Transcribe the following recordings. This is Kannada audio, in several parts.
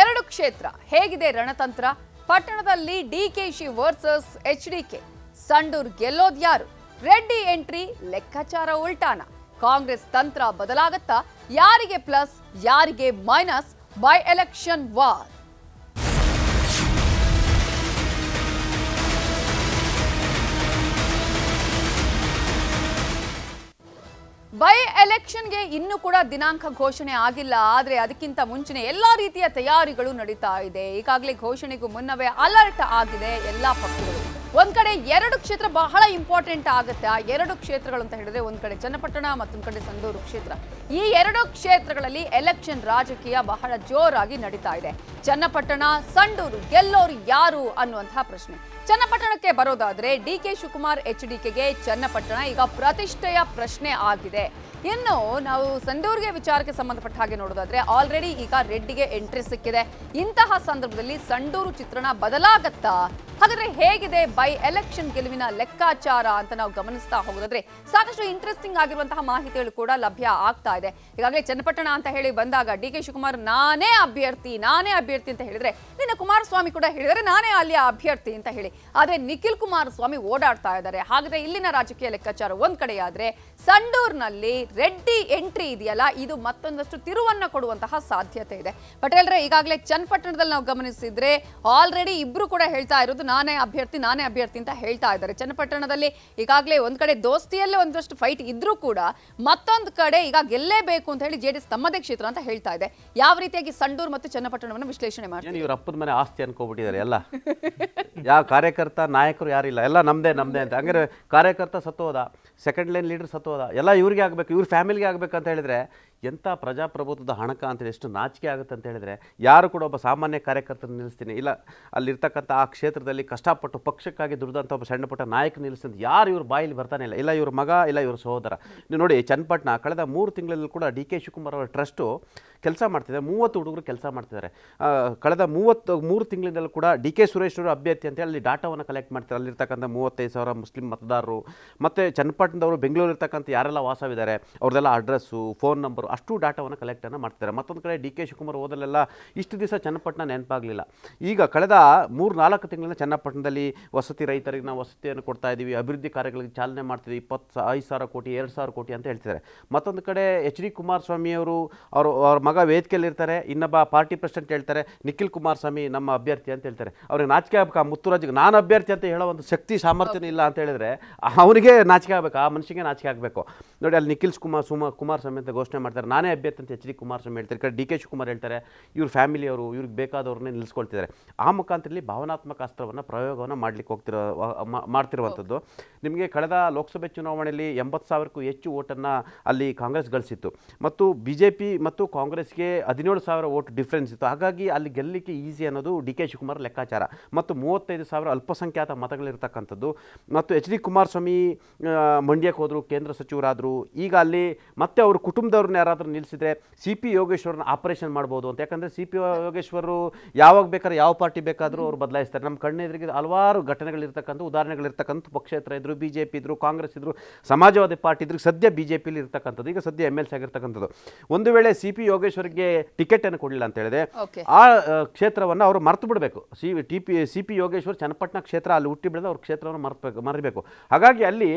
ಎರಡು ಕ್ಷೇತ್ರ ಹೇಗಿದೆ ರಣತಂತ್ರ ಪಟ್ಟಣದಲ್ಲಿ DKShi versus H K Sandur ಗೆಲ್ಲೋದ್ ಯಾರು ರೆಡ್ಡಿ ಎಂಟ್ರಿ ಲೆಕ್ಕಾಚಾರ ಉಲ್ಟಾನ ಕಾಂಗ್ರೆಸ್ ತಂತ್ರ ಬದಲಾಗುತ್ತಾ ಯಾರಿಗೆ ಪ್ಲಸ್ ಯಾರಿಗೆ ಮೈನಸ್ ಬೈ ಎಲೆಕ್ಷನ್ ವಾರ್ ಎಲೆಕ್ಷನ್ಗೆ ಇನ್ನೂ ಕೂಡ ದಿನಾಂಕ ಘೋಷಣೆ ಆಗಿಲ್ಲ ಆದರೆ ಅದಕ್ಕಿಂತ ಮುಂಚೆ ಎಲ್ಲ ರೀತಿಯ ತಯಾರಿಗಳು ನಡೀತಾ ಇದೆ ಈಗಾಗಲೇ ಘೋಷಣೆಗೂ ಮುನ್ನವೇ ಅಲರ್ಟ್ ಆಗಿದೆ ಎಲ್ಲ ಪಕ್ಷಗಳು ಒಂದ್ ಕಡೆ ಎರಡು ಕ್ಷೇತ್ರ ಬಹಳ ಇಂಪಾರ್ಟೆಂಟ್ ಆಗುತ್ತೆ ಆ ಎರಡು ಕ್ಷೇತ್ರಗಳು ಅಂತ ಹೇಳಿದ್ರೆ ಒಂದ್ ಕಡೆ ಚನ್ನಪಟ್ಟಣ ಮತ್ತೊಂದ್ ಕಡೆ ಸಂದೂರು ಕ್ಷೇತ್ರ ಈ ಎರಡು ಕ್ಷೇತ್ರಗಳಲ್ಲಿ ಎಲೆಕ್ಷನ್ ರಾಜಕೀಯ ಬಹಳ ಜೋರಾಗಿ ನಡೀತಾ ಇದೆ ಚನ್ನಪಟ್ಟಣ ಸಂಡೂರು ಗೆಲ್ಲೋರು ಯಾರು ಅನ್ನುವಂತಹ ಪ್ರಶ್ನೆ ಚನ್ನಪಟ್ಟಣಕ್ಕೆ ಬರೋದಾದ್ರೆ D K Shivakumar H D ಕೆಗೆ ಚನ್ನಪಟ್ಟಣ ಈಗ ಪ್ರತಿಷ್ಠೆಯ ಪ್ರಶ್ನೆ ಆಗಿದೆ ಇನ್ನು ನಾವು ಸಂಡೂರಿಗೆ ವಿಚಾರಕ್ಕೆ ಸಂಬಂಧಪಟ್ಟ ಹಾಗೆ ನೋಡೋದಾದ್ರೆ ಆಲ್ರೆಡಿ ಈಗ ರೆಡ್ಡಿಗೆ ಎಂಟ್ರಿ ಸಿಕ್ಕಿದೆ ಇಂತಹ ಸಂದರ್ಭದಲ್ಲಿ ಸಂಡೂರು ಚಿತ್ರಣ ಬದಲಾಗತ್ತಾ ಹಾಗಾದ್ರೆ ಹೇಗಿದೆ ಬೈ ಎಲೆಕ್ಷನ್ ಗೆಲುವಿನ ಲೆಕ್ಕಾಚಾರ ಅಂತ ನಾವು ಗಮನಿಸ್ತಾ ಹೋಗೋದಾದ್ರೆ ಸಾಕಷ್ಟು ಇಂಟ್ರೆಸ್ಟಿಂಗ್ ಆಗಿರುವಂತಹ ಮಾಹಿತಿಗಳು ಕೂಡ ಲಭ್ಯ ಆಗ್ತಾ ಇದೆ ಈಗಾಗಲೇ ಚನ್ನಪಟ್ಟಣ ಅಂತ ಹೇಳಿ ಬಂದಾಗ ಡಿ ಕೆ ಶಿವಕುಮಾರ್ ನಾನೇ ಅಭ್ಯರ್ಥಿ ನಾನೇ ಅಭ್ಯರ್ಥಿ ಅಂತ ಹೇಳಿದ್ರೆ ನಿನ್ನ ಕುಮಾರಸ್ವಾಮಿ ಕೂಡ ಹೇಳಿದರೆ ನಾನೇ ಅಲ್ಲಿಯ ಅಭ್ಯರ್ಥಿ ಅಂತ ಹೇಳಿ ಆದರೆ ನಿಖಿಲ್ ಕುಮಾರಸ್ವಾಮಿ ಓಡಾಡ್ತಾ ಇದ್ದಾರೆ ಹಾಗಾದ್ರೆ ಇಲ್ಲಿನ ರಾಜಕೀಯ ಲೆಕ್ಕಾಚಾರ ಒಂದ್ ಆದ್ರೆ ಸಂಡೂರ್ನಲ್ಲಿ ರೆಡ್ಡಿ ಎಂಟ್ರಿ ಇದೆಯಲ್ಲ ಇದು ಮತ್ತೊಂದಷ್ಟು ತಿರುವನ್ನ ಕೊಡುವಂತಹ ಸಾಧ್ಯತೆ ಇದೆ ಪಟೇಲ್ರೆ ಈಗಾಗಲೇ ಚನ್ನಪಟ್ಟಣದಲ್ಲಿ ನಾವು ಗಮನಿಸಿದ್ರೆ ಆಲ್ರೆಡಿ ಇಬ್ರು ಕೂಡ ಹೇಳ್ತಾ ಇರೋದು ನಾನೇ ಅಭ್ಯರ್ಥಿ ನಾನೇ ಅಭ್ಯರ್ಥಿ ಅಂತ ಹೇಳ್ತಾ ಇದ್ದಾರೆ ಚನ್ನಪಟ್ಟಣದಲ್ಲಿ ಈಗಾಗಲೇ ಒಂದ್ ಕಡೆ ದೋಸ್ತಿಯಲ್ಲೇ ಒಂದಷ್ಟು ಫೈಟ್ ಇದ್ರೂ ಕೂಡ ಮತ್ತೊಂದು ಕಡೆ ಈಗ ಗೆಲ್ಲೇಬೇಕು ಅಂತ ಹೇಳಿ ಜೆಡಿಎಸ್ ತಮ್ಮದೇ ಕ್ಷೇತ್ರ ಅಂತ ಹೇಳ್ತಾ ಇದೆ ಯಾವ ರೀತಿಯಾಗಿ ಸಂಡೂರ್ ಮತ್ತು ಚನ್ನಪಟ್ಟಣವನ್ನು ವಿಶ್ಲೇಷಣೆ ಮಾಡ್ತಾರೆ ಅಪ್ಪನ ಮನೆ ಆಸ್ತಿ ಅನ್ಕೋಬಿಟ್ಟಿದ್ದಾರೆ ಎಲ್ಲ ಯಾವ ಕಾರ್ಯಕರ್ತ ನಾಯಕರು ಯಾರಿಲ್ಲ ಎಲ್ಲ ನಮ್ಮದೇ ನಮ್ಮದೇ ಅಂತ ಹಂಗಾರೆ ಕಾರ್ಯಕರ್ತ ಹೋದ ಸೆಕೆಂಡ್ ಲೈನ್ ಲೀಡರ್ ಸತ್ತೋದ ಎಲ್ಲ ಇವ್ರಿಗೆ ಆಗಬೇಕು ಇವ್ರ ಫ್ಯಾಮಿಲಿಗೆ ಆಗಬೇಕಂತ ಹೇಳಿದರೆ ಎಂಥ ಪ್ರಜಾಪ್ರಭುತ್ವದ ಹಣಕ ಅಂತೇಳಿ ಎಷ್ಟು ನಾಚಿಕೆ ಆಗುತ್ತೆ ಅಂತ ಹೇಳಿದರೆ ಯಾರು ಕೂಡ ಒಬ್ಬ ಸಾಮಾನ್ಯ ಕಾರ್ಯಕರ್ತನ ನಿಲ್ಲಿಸ್ತೀನಿ ಇಲ್ಲ ಅಲ್ಲಿರ್ತಕ್ಕಂಥ ಆ ಕ್ಷೇತ್ರದಲ್ಲಿ ಕಷ್ಟಪಟ್ಟು ಪಕ್ಷಕ್ಕಾಗಿ ದುಡಿದಂಥ ಒಬ್ಬ ಸಣ್ಣಪುಟ್ಟ ನಾಯಕ ನಿಲ್ಲಿಸ್ತೀನಿ ಯಾರು ಇವ್ರ ಬಾಯಲ್ಲಿ ಬರ್ತಾನೆ ಇಲ್ಲ ಇಲ್ಲ ಇವ್ರ ಮಗ ಇಲ್ಲ ಇವ್ರ ಸಹೋದರ ನೀವು ನೋಡಿ ಚನ್ನಪಟ್ಟಣ ಕಳೆದ ಮೂರು ತಿಂಗಳಲ್ಲಿ ಕೂಡ ಡಿ ಕೆ ಶಿವಕುಮಾರ್ ಅವರ ಟ್ರಸ್ಟು ಕೆಲಸ ಮಾಡ್ತಿದ್ದಾರೆ ಮೂವತ್ತು ಹುಡುಗರು ಕೆಲಸ ಮಾಡ್ತಿದ್ದಾರೆ ಕಳೆದ ಮೂವತ್ತು ಮೂರು ತಿಂಗಳಿಂದಲೂ ಕೂಡ ಡಿ ಕೆ ಸುರೇಶ್ ಅವರು ಅಭ್ಯರ್ಥಿ ಅಂತೇಳಿ ಅಲ್ಲಿ ಡಾಟಾವನ್ನು ಕಲೆಕ್ಟ್ ಮಾಡ್ತಾರೆ ಅಲ್ಲಿರ್ತಕ್ಕಂಥ ಮೂವತ್ತೈದು ಸಾವಿರ ಮುಸ್ಲಿಂ ಮತದಾರರು ಮತ್ತು ಚನ್ನಪಟ್ಟಣದವರು ಬೆಂಗಳೂರಿರ್ತಕ್ಕಂಥ ಯಾರೆಲ್ಲ ವಾಸವಿದ್ದಾರೆ ಅವ್ರದೆಲ್ಲ ಅಡ್ರೆಸ್ಸು ಫೋನ್ ನಂಬರು ಅಷ್ಟು ಡಾಟಾವನ್ನು ಕಲೆಕ್ಟನ್ನು ಮಾಡ್ತಾರೆ ಮತ್ತೊಂದು ಕಡೆ ಡಿ ಕೆ ಶಿವಕುಮಾರ್ ಓದಲೆಲ್ಲ ಇಷ್ಟು ದಿವಸ ಚನ್ನಪಟ್ಟಣ ನೆನಪಾಗಲಿಲ್ಲ ಈಗ ಕಳೆದ ಮೂರು ನಾಲ್ಕು ತಿಂಗಳಿಂದ ಚನ್ನಪಟ್ಟಣದಲ್ಲಿ ವಸತಿ ರೈತರಿಗೆ ನಾವು ವಸತಿಯನ್ನು ಕೊಡ್ತಾ ಇದ್ದೀವಿ ಅಭಿವೃದ್ಧಿ ಕಾರ್ಯಗಳಿಗೆ ಚಾಲನೆ ಮಾಡ್ತೀವಿ ಇಪ್ಪತ್ತು ಐದು ಸಾವಿರ ಕೋಟಿ ಎರಡು ಸಾವಿರ ಕೋಟಿ ಅಂತ ಹೇಳ್ತಿದ್ದಾರೆ ಮತ್ತೊಂದು ಕಡೆ ಎಚ್ ಡಿ ಕುಮಾರಸ್ವಾಮಿಯವರು ಅವರು ಅವ್ರ ಮಗ ವೇದಿಕೆಯಲ್ಲಿರ್ತಾರೆ ಇನ್ನೊಬ್ಬ ಪಾರ್ಟಿ ಪ್ರೆಸಿಡೆಂಟ್ ಹೇಳ್ತಾರೆ ನಿಖಿಲ್ ಕುಮಾರಸ್ವಾಮಿ ನಮ್ಮ ಅಭ್ಯರ್ಥಿ ಅಂತ ಹೇಳ್ತಾರೆ ಅವ್ರಿಗೆ ನಾಚಿಕೆ ಆಗ್ಬೇಕು ಮುತ್ತುರಾಜ್ಗೆ ನಾನು ಅಭ್ಯರ್ಥಿ ಅಂತ ಹೇಳೋ ಒಂದು ಶಕ್ತಿ ಸಾಮರ್ಥ್ಯ ಇಲ್ಲ ಅಂತ ಹೇಳಿದ್ರೆ ಅವನಿಗೆ ನಾಚಿಕೆ ಆಗ್ಬೇಕು ಆ ಮನುಷ್ಯನಿಗೆ ನಾಚಿಕೆ ಆಗಬೇಕು ನೋಡಿ ಅಲ್ಲಿ ನಿಖಿಲ್ ಕುಮಾರ್ ಸುಮ ಕುಮಾರಸ್ವಾಮಿ ಅಂತ ಘೋಷಣೆ ಮಾಡ್ತಾರೆ ಮಾಡ್ತಾರೆ ನಾನೇ ಅಭ್ಯರ್ಥಿ ಅಂತ ಎಚ್ ಡಿ ಕುಮಾರಸ್ವಾಮಿ ಹೇಳ್ತಾರೆ ಡಿ ಕೆ ಶಿವಕುಮಾರ್ ಹೇಳ್ತಾರೆ ಇವ್ರ ಫ್ಯಾಮಿಲಿ ಅವರು ಇವ್ರಿಗೆ ಬೇಕಾದವ್ರನ್ನೇ ನಿಲ್ಲಿಸ್ಕೊಳ್ತಿದ್ದಾರೆ ಆ ಮುಖಾಂತರದಲ್ಲಿ ಭಾವನಾತ್ಮಕ ಅಸ್ತ್ರವನ್ನು ಪ್ರಯೋಗವನ್ನು ಮಾಡಲಿಕ್ಕೆ ಹೋಗ್ತಿರೋ ಮಾಡ್ತಿರುವಂಥದ್ದು ನಿಮಗೆ ಕಳೆದ ಲೋಕಸಭೆ ಚುನಾವಣೆಯಲ್ಲಿ ಎಂಬತ್ತು ಸಾವಿರಕ್ಕೂ ಹೆಚ್ಚು ಓಟನ್ನು ಅಲ್ಲಿ ಕಾಂಗ್ರೆಸ್ ಗಳಿಸಿತ್ತು ಮತ್ತು ಬಿ ಜೆ ಪಿ ಮತ್ತು ಕಾಂಗ್ರೆಸ್ಗೆ ಹದಿನೇಳು ಸಾವಿರ ಓಟ್ ಡಿಫ್ರೆನ್ಸ್ ಇತ್ತು ಹಾಗಾಗಿ ಅಲ್ಲಿ ಗೆಲ್ಲಲಿಕ್ಕೆ ಈಸಿ ಅನ್ನೋದು ಡಿ ಕೆ ಶಿವಕುಮಾರ್ ಲೆಕ್ಕಾಚಾರ ಮತ್ತು ಮೂವತ್ತೈದು ಸಾವಿರ ಅಲ್ಪಸಂಖ್ಯಾತ ಮತಗಳಿರ್ತಕ್ಕಂಥದ್ದು ಮತ್ತು ಎಚ್ ಡಿ ಕುಮಾರಸ್ವಾಮಿ ಮಂಡ್ಯಕ್ಕೆ ಹೋದರು ಕೇಂದ್ರ ಸಚಿವರಾದರು ಈಗ ಅಲ್ಲಿ ಮತ್ತೆ ಅವರು ಕುಟುಂಬದವ್ರನ್ನ ಯಾರಾದರೂ ನಿಲ್ಲಿಸಿದ್ರೆ ಸಿ ಪಿ ಯೋಗೇಶ್ವರನ ಆಪರೇಷನ್ ಮಾಡ್ಬೋದು ಅಂತ ಯಾಕಂದರೆ ಸಿ ಪಿ ಯಾವಾಗ ಬೇಕಾದ್ರೆ ಯಾವ ಪಾರ್ಟಿ ಬೇಕಾದರೂ ಅವರು ಬದಲಾಯಿಸ್ತಾರೆ ನಮ್ಮ ಕಣ್ಣೆದುರಿಗೆ ಹಲವಾರು ಘಟನೆಗಳಿರ್ತಕ್ಕಂಥ ಉದಾಹರಣೆಗಳಿರ್ತಕ್ಕಂಥ ಪಕ್ಷೇತರ ಇದ್ದರು ಬಿ ಜೆ ಪಿ ಇದ್ರು ಕಾಂಗ್ರೆಸ್ ಇದ್ರು ಸಮಾಜವಾದಿ ಪಾರ್ಟಿ ಇದ್ರು ಸದ್ಯ ಬಿ ಜೆ ಪಿಲಿ ಇರ್ತಕ್ಕಂಥದ್ದು ಈಗ ಸದ್ಯ ಎಮ್ ಎಲ್ ಸಿ ಆಗಿರ್ತಕ್ಕಂಥದ್ದು ಒಂದು ವೇಳೆ ಸಿ ಪಿ ಟಿಕೆಟ್ ಟಿಕೆಟನ್ನು ಕೊಡಲಿಲ್ಲ ಅಂತ ಹೇಳಿದೆ ಆ ಕ್ಷೇತ್ರವನ್ನು ಅವರು ಮರೆತು ಬಿಡಬೇಕು C T P C P Yogeshwar Channapatna ಕ್ಷೇತ್ರ ಅಲ್ಲಿ ಹುಟ್ಟಿ ಬಿಡದೆ ಅವ್ರ ಕ್ಷೇತ್ರವನ್ನು ಮರ್ತಬೇಕು ಮರಿಬೇಕು ಹಾಗಾಗಿ ಅಲ್ಲಿ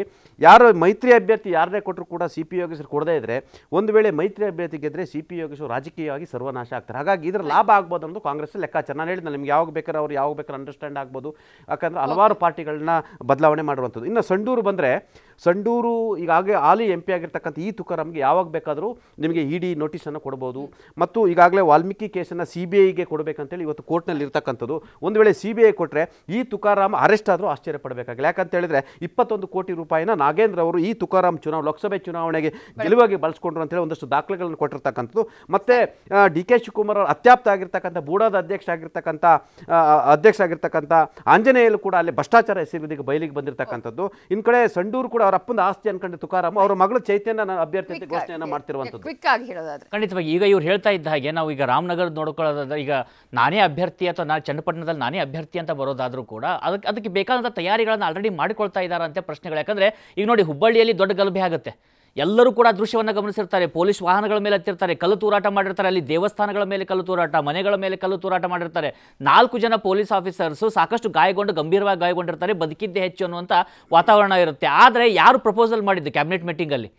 ಯಾರು ಮೈತ್ರಿ ಅಭ್ಯರ್ಥಿ ಯಾರನ್ನೇ ಕೊಟ್ಟರು ಕೂಡ ಸಿ ಪಿ ಯೋಗೇಶ್ವರ್ ಕೊಡದೇ ಇದ್ರೆ ಒಂದು ವೇಳೆ ಮೈತ್ರಿ ಅಭ್ಯರ್ಥಿ ಗೆದ್ರೆ ಸಿ ಪಿ ಯೋಗೇಶ್ವರ್ ರಾಜಕೀಯವಾಗಿ ಸರ್ವನಾಶ ಆಗ್ತಾರೆ ಹಾಗಾಗಿ ಇದರ ಲಾಭ ಆಗ್ಬೋದು ಅನ್ನೋದು ಕಾಂಗ್ರೆಸ್ ಲೆಕ್ಕಾಚಾರ ನಾನು ಹೇಳಿದ್ನ ನಿಮ್ಗೆ ಯಾವಾಗ ಬೇಕಾದ್ರೆ ಅವ್ರು ಯಾವಾಗ ಬೇಕಾದ್ರೆ ಅಂಡರ್ಸ್ಟ್ಯಾಂಡ್ ಆಗ್ಬೋದು ಯಾಕಂದ್ರೆ ಹಲವಾರು ಪಾರ್ಟಿಗಳನ್ನ ಬದಲಾವಣೆ ಮಾಡುವಂಥದ್ದು ಇನ್ನು ಸಂಡೂರು ಬಂದರೆ ಸಂಡೂರು ಈಗಾಗಲೇ ಆಲಿ ಎಂ ಪಿ ಆಗಿರ್ತಕ್ಕಂಥ ಈ ತುಕಾರಾಮ್ಗೆ ಯಾವಾಗ ಬೇಕಾದರೂ ನಿಮಗೆ ಇ e ಡಿ ನೋಟಿಸನ್ನು ಕೊಡ್ಬೋದು ಮತ್ತು ಈಗಾಗಲೇ ವಾಲ್ಮೀಕಿ ಕೇಸನ್ನು ಸಿ ಬಿ ಐಗೆ ಕೊಡಬೇಕಂತೇಳಿ ಇವತ್ತು ಕೋರ್ಟ್ನಲ್ಲಿ ಇರ್ತಕ್ಕಂಥದ್ದು ಒಂದು ವೇಳೆ ಸಿ ಬಿ ಐ ಕೊಟ್ಟರೆ ಈ ತುಕಾರಾಮ್ ಅರೆಸ್ಟ್ ಆದರೂ ಆಶ್ಚರ್ಯ ಪಡಬೇಕಾಗಿಲ್ಲ ಯಾಕಂತ ಹೇಳಿದ್ರೆ ಇಪ್ಪತ್ತೊಂದು ಕೋಟಿ ರೂಪಾಯಿನ ನಾಗೇಂದ್ರ ಅವರು ಈ ತುಕಾರಾಮ್ ಚುನಾವಣೆ ಲೋಕಸಭೆ ಚುನಾವಣೆಗೆ ಗೆಲುವಾಗಿ ಬಳಸ್ಕೊಂಡ್ರು ಅಂತೇಳಿ ಒಂದಷ್ಟು ದಾಖಲೆಗಳನ್ನು ಕೊಟ್ಟಿರ್ತಕ್ಕಂಥದ್ದು ಮತ್ತು ಡಿ ಕೆ ಶಿವಕುಮಾರ್ ಅವರು ಅತ್ಯಾಪ್ತ ಆಗಿರ್ತಕ್ಕಂಥ ಬೂಡಾದ ಅಧ್ಯಕ್ಷ ಆಗಿರ್ತಕ್ಕಂಥ ಅಧ್ಯಕ್ಷ ಆಗಿರ್ತಕ್ಕಂಥ ಆಂಜನೇಯಲ್ಲೂ ಕೂಡ ಅಲ್ಲಿ ಭ್ರಷ್ಟಾಚಾರ ಎಸೆಯುವುದಕ್ಕೆ ಬಯಲಿಗೆ ಬಂದಿರತಕ್ಕಂಥದ್ದು ಇನ್ನು ಕಡೆ ಸಂಡೂರು ಕೂಡ ಅವರ ಅಪ್ಪನ ಆಸ್ತಿ ಅನ್ಕೊಂಡು ತುಕಾರಾಮ್ ಅವರ ಮಗಳು ಚೈತನ್ಯ ಅಭ್ಯರ್ಥಿ ಅಂತ ಘೋಷಣೆಯನ್ನು ಮಾಡ್ತಿರುವಂಥದ್ದು ಖಂಡಿತವಾಗಿ ಈಗ ಇವ್ರು ಹೇಳ್ತಾ ಇದ್ದ ಹಾಗೆ ನಾವು ಈಗ ರಾಮನಗರ ನೋಡ್ಕೊಳ್ಳೋದಾದ್ರೆ ಈಗ ನಾನೇ ಅಭ್ಯರ್ಥಿ ಅಥವಾ ನಾನು ಚನ್ನಪಟ್ಟಣದಲ್ಲಿ ನಾನೇ ಅಭ್ಯರ್ಥಿ ಅಂತ ಬರೋದಾದರೂ ಕೂಡ ಅದಕ್ಕೆ ಅದಕ್ಕೆ ಬೇಕಾದಂಥ ತಯಾರಿಗಳನ್ನು ಆಲ್ರೆಡಿ ಮಾಡಿಕೊಳ್ತಾ ಇದ್ದಾರಂತೆ ಪ್ರಶ್ನೆಗಳು ಯಾಕಂದರೆ ಈಗ ನೋಡಿ ಹುಬ್ಬಳ್ಳಿಯಲ್ಲಿ ದೊಡ್ಡ ಗಲಭೆ ಆಗುತ್ತೆ ಎಲ್ಲರೂ ಕೂಡ ದೃಶ್ಯವನ್ನು ಗಮನಿಸಿರ್ತಾರೆ ಪೊಲೀಸ್ ವಾಹನಗಳ ಮೇಲೆ ಹತ್ತಿರ್ತಾರೆ ಕಲ್ಲು ತೂರಾಟ ಮಾಡಿರ್ತಾರೆ ಅಲ್ಲಿ ದೇವಸ್ಥಾನಗಳ ಮೇಲೆ ಕಲ್ಲು ತೂರಾಟ ಮನೆಗಳ ಮೇಲೆ ಕಲ್ಲು ತೂರಾಟ ಮಾಡಿರ್ತಾರೆ ನಾಲ್ಕು ಜನ ಪೊಲೀಸ್ ಆಫೀಸರ್ಸು ಸಾಕಷ್ಟು ಗಾಯಗೊಂಡು ಗಂಭೀರವಾಗಿ ಗಾಯಗೊಂಡಿರ್ತಾರೆ ಬದುಕಿದ್ದೇ ಹೆಚ್ಚು ಅನ್ನುವಂಥ ವಾತಾವರಣ ಇರುತ್ತೆ ಆದರೆ ಯಾರು ಪ್ರಪೋಸಲ್ ಮಾಡಿದ್ದು ಕ್ಯಾಬಿನೆಟ್ ಮೀಟಿಂಗಲ್ಲಿ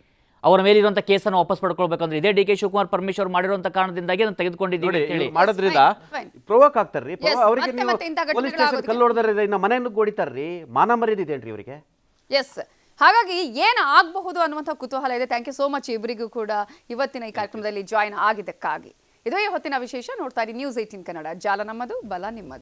ಅವರ ಮೇಲೆ ಇರುವಂತ ಕೇಸನ್ನು ವಾಪಸ್ ಪಡ್ಕೊಳ್ಬೇಕಂದ್ರೆ ಇದೇ ಡಿ ಕೆ ಶಿವಕುಮಾರ್ ಪರಮೇಶ್ವರ್ ಮಾಡಿರುವಂತ ಕಾರಣದಿಂದಾಗಿ ನಾನು ತೆಗೆದುಕೊಂಡಿದ್ದೀನಿ ಹೇಳಿ ಮಾಡೋದ್ರಿಂದ ಆಗ್ತಾರ್ರಿ ಅವರಿಗೆ ಕಲ್ಲು ಮನೆಯನ್ನು ಮಾನ ಮರ್ಯಾದೆ ಇದೆ ಅವರಿಗೆ ಇವರಿಗೆ ಎಸ್ ಹಾಗಾಗಿ ಏನು ಆಗಬಹುದು ಅನ್ನುವಂತಹ ಕುತೂಹಲ ಇದೆ ಥ್ಯಾಂಕ್ ಯು ಸೋ ಮಚ್ ಇಬ್ಬರಿಗೂ ಕೂಡ ಇವತ್ತಿನ ಈ ಕಾರ್ಯಕ್ರಮದಲ್ಲಿ ಜಾಯಿನ್ ಆಗಿದ್ದಕ್ಕಾಗಿ ಇದೇ ಹೊತ್ತಿನ ವಿಶೇಷ ನೋಡ್ತಾ ಇರಿ ನ್ಯೂಸ್ ಏಯ್ಟೀನ್ ಕನ್ನಡ ಜಾಲ ನಮ್ಮದು ಬಲ ನಿಮ್ಮದು